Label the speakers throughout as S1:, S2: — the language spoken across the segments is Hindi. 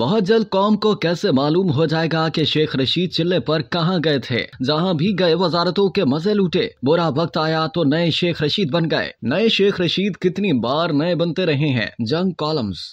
S1: बहुत जल्द कौम को कैसे मालूम हो जाएगा कि शेख रशीद चिल्ले पर कहाँ गए थे जहाँ भी गए वजारतों के मजे लूटे बुरा वक्त आया तो नए शेख रशीद बन गए नए शेख रशीद कितनी बार नए बनते रहे हैं जंग कॉलम्स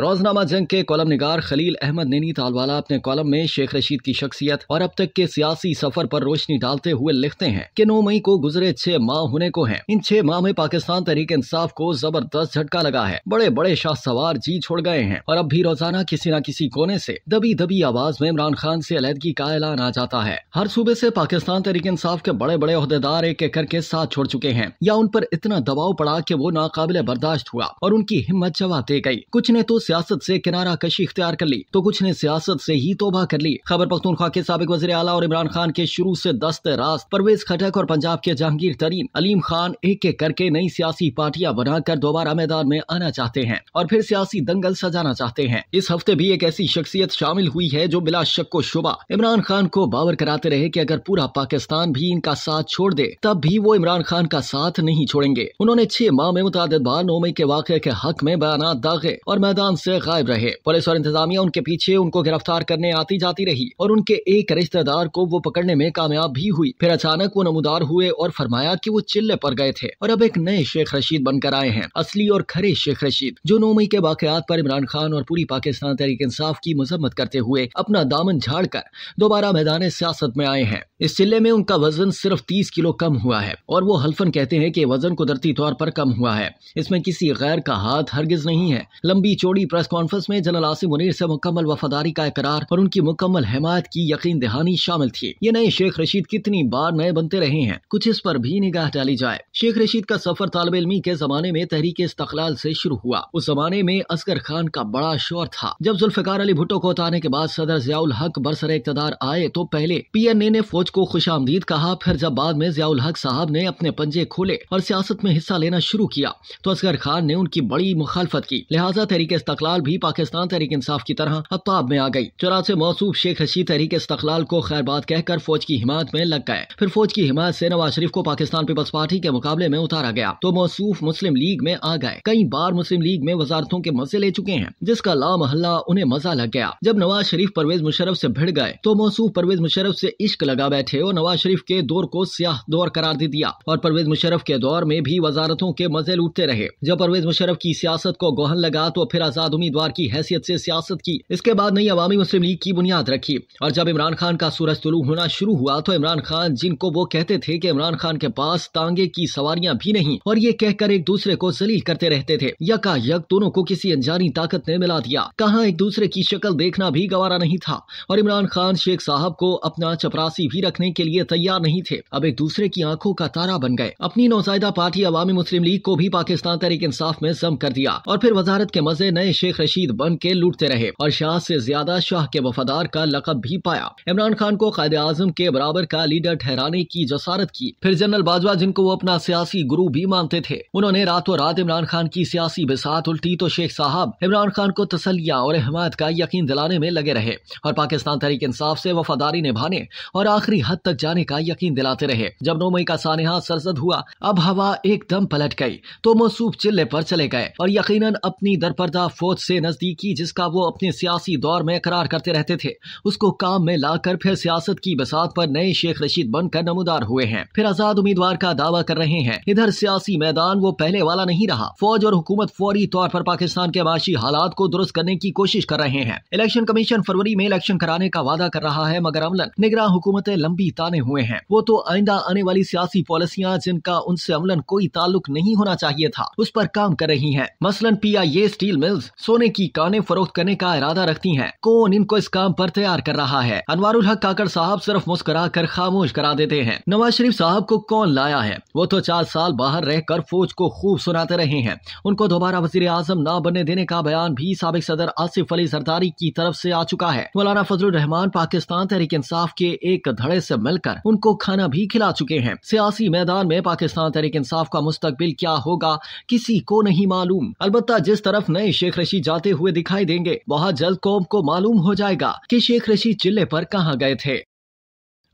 S1: रोजनामा जंग के कॉलम निगार खलील अहमद नैनी तालवाला अपने कॉलम में शेख रशीद की शख्सियत और अब तक के सियासी सफर पर रोशनी डालते हुए लिखते हैं कि नौ मई को गुजरे छह माह होने को है इन छह माह में पाकिस्तान तहरीक इंसाफ को जबरदस्त झटका लगा है बड़े बड़े शाह सवार जी छोड़ गए हैं और अब भी रोजाना किसी न किसी कोने से दबी दबी आवाज में इमरान खान से अलहदगी का ऐलान आ जाता है हर सूबे से पाकिस्तान तहरीक इंसाफ के बड़े बड़े अहदेदार एक एक करके साथ छोड़ चुके हैं या उन पर इतना दबाव पड़ा की वो नाकाबिल बर्दाश्त हुआ और उनकी हिम्मत जवाब दे गयी कुछ ने तो सियासत से किनारा कशी इख्तियार कर ली तो कुछ ने सियासत से ही तोबा कर ली खबर पख्तूनख्वा के सबक वजी अला और इमरान खान के शुरू से दस्त रास्त परवेज खटक और पंजाब के जहांगीर तरीन अलीम खान एक एक करके नई सियासी पार्टियां बनाकर दोबारा मैदान में आना चाहते हैं और फिर सियासी दंगल सजाना चाहते हैं इस हफ्ते भी एक ऐसी शख्सियत शामिल हुई है जो बिला शक को शुबा इमरान खान को बावर कराते रहे की अगर पूरा पाकिस्तान भी इनका साथ छोड़ दे तब भी वो इमरान खान का साथ नहीं छोड़ेंगे उन्होंने छह माह में मुताद बार नोमी के वाक के हक में बयान दागे और मैदान से गायब रहे पुलिस और इंतजामिया उनके पीछे उनको गिरफ्तार करने आती जाती रही और उनके एक रिश्तेदार को वो पकड़ने में कामयाब भी हुई फिर अचानक वो नमोदार हुए और फरमाया की वो चिल्ले पर गए थे और अब एक नए शेख रशीद बनकर आए हैं असली और खरे शेख रशीद जो नौ मई के वाकयात पर इमरान खान और पूरी पाकिस्तान तहरीक इंसाफ की मजम्मत करते हुए अपना दामन झाड़ कर दोबारा मैदान सियासत में आए हैं इस सिले में उनका वजन सिर्फ 30 किलो कम हुआ है और वो हल्फन कहते हैं कि वजन कुदरती तौर पर कम हुआ है इसमें किसी गैर का हाथ हरगिज नहीं है लंबी चौड़ी प्रेस कॉन्फ्रेंस में जनरल आसिम मुनीर से मुकम्मल वफादारी का इकरार और उनकी मुकम्मल हमायत की यकीन दहानी शामिल थी ये नए शेख रशीद कितनी बार नए बनते रहे हैं कुछ इस पर भी निगाह डाली जाए शेख रशीद का सफर तालब इलमी के जमाने में तहरीक इस्तलाल से शुरू हुआ उस जमाने में असगर खान का बड़ा शोर था जब जुल्फिकार अली भुट्टो को उतारने के बाद सदर जयाउल हक बरसर इकतदार आए तो पहले पी एन ए ने फौज फौज को खुश आमदीद कहा फिर जब बाद में जयाउल हक साहब ने अपने पंजे खोले और सियासत में हिस्सा लेना शुरू किया तो असगर खान ने उनकी बड़ी मुखालफत की लिहाजा तहरीक इस्तकलाल भी पाकिस्तान तहरीक इंसाफ की तरह अताब में आ गई चुनाव मौसू शेख रशीद तहरीक इस्तकलाल को खैरबाद कहकर फौज की हिमायत में लग गए फिर फौज की हिमायत से नवाज शरीफ को पाकिस्तान पीपल्स पार्टी के मुकाबले में उतारा गया तो मौसू मुस्लिम लीग में आ गए कई बार मुस्लिम लीग में वजारतों के मजे ले चुके हैं जिसका ला महल्ला उन्हें मजा लग गया जब नवाज शरीफ परवेज मुशरफ ऐसी भिड़ गए तो मौसू परवेज मुशरफ ऐसी इश्क लगा बैठे और नवाज शरीफ के दौर को सियाह दौर करार दे दिया और परवेज मुशरफ के दौर में भी वजारतों के मजे लूटते रहे जब परवेज मुशरफ की सियासत को गोहन लगा तो फिर आजाद उम्मीदवार की हैसियत से सियासत की इसके बाद नई अवामी मुस्लिम लीग की बुनियाद रखी और जब इमरान खान का सूरज तुलू होना शुरू हुआ तो इमरान खान जिनको वो कहते थे की इमरान खान के पास तांगे की सवारियाँ भी नहीं और ये कहकर एक दूसरे को जलील करते रहते थे यका यक दोनों को किसी अनजानी ताकत ने मिला दिया कहा एक दूसरे की शक्ल देखना भी गवारा नहीं था और इमरान खान शेख साहब को अपना चपरासी भी रखने के लिए तैयार नहीं थे अब एक दूसरे की आंखों का तारा बन गए अपनी नौजायदा पार्टी अवामी मुस्लिम लीग को भी पाकिस्तान तरीके इंसाफ में जम कर दिया और फिर वजारत के मजे नए शेख रशीद बन के लूटते रहे और शाह से ज्यादा शाह के वफादार का लकब भी पाया इमरान खान को कायद आजम के बराबर का लीडर ठहराने की जसारत की फिर जनरल बाजवा जिनको वो अपना सियासी गुरु भी मानते थे उन्होंने रातों रात इमरान खान की सियासी बिसात उल्टी तो शेख साहब इमरान खान को तसलिया और हमायत का यकीन दिलाने में लगे रहे और पाकिस्तान तहरीक इंसाफ से वफादारी निभाने और आखिरी काफी हद तक जाने का यकीन दिलाते रहे जब नौ मई का सानहा सरसद हुआ अब हवा एकदम पलट गई तो मसूफ चिल्ले पर चले गए और यकीनन अपनी दरपर्दा फौज से नजदीकी जिसका वो अपने सियासी दौर में करार करते रहते थे उसको काम में लाकर फिर सियासत की बसात पर नए शेख रशीद बनकर नमोदार हुए हैं फिर आजाद उम्मीदवार का दावा कर रहे हैं इधर सियासी मैदान वो पहले वाला नहीं रहा फौज और हुकूमत फौरी तौर पर पाकिस्तान के माशी हालात को दुरुस्त करने की कोशिश कर रहे हैं इलेक्शन कमीशन फरवरी में इलेक्शन कराने का वादा कर रहा है मगर अमलन निगरान हुकूमतें लंबी ताने हुए हैं वो तो आइंदा आने वाली सियासी पॉलिसियाँ जिनका उनसे अमलन कोई ताल्लुक नहीं होना चाहिए था उस पर काम कर रही है मसलन पी आई स्टील मिल्स सोने की काने फरोख्त करने का इरादा रखती है कौन इनको इस काम आरोप तैयार कर रहा है अनवारुल हक काकड़ साहब सिर्फ मुस्कुरा कर खामोश करा देते हैं नवाज शरीफ साहब को कौन लाया है वो तो चार साल बाहर रहकर फौज को खूब सुनाते रहे हैं उनको दोबारा वजीर आजम न बनने देने का बयान भी सबक सदर आसिफ अली सरदारी की तरफ से आ चुका है मौलाना फजल रहमान पाकिस्तान तहरीक इंसाफ के एक धड़ धड़े से मिलकर उनको खाना भी खिला चुके हैं सियासी मैदान में पाकिस्तान तहरीक इंसाफ का मुस्तबिल क्या होगा किसी को नहीं मालूम अलबत् जिस तरफ नए शेख रशीद जाते हुए दिखाई देंगे वहाँ जल्द कौम को मालूम हो जाएगा की शेख रशीद चिल्ले पर कहाँ गए थे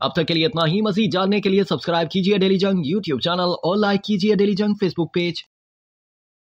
S1: अब तक के लिए इतना ही मजीद जानने के लिए सब्सक्राइब कीजिए डेली जंग यूट्यूब चैनल और लाइक कीजिए डेली जंग फेसबुक पेज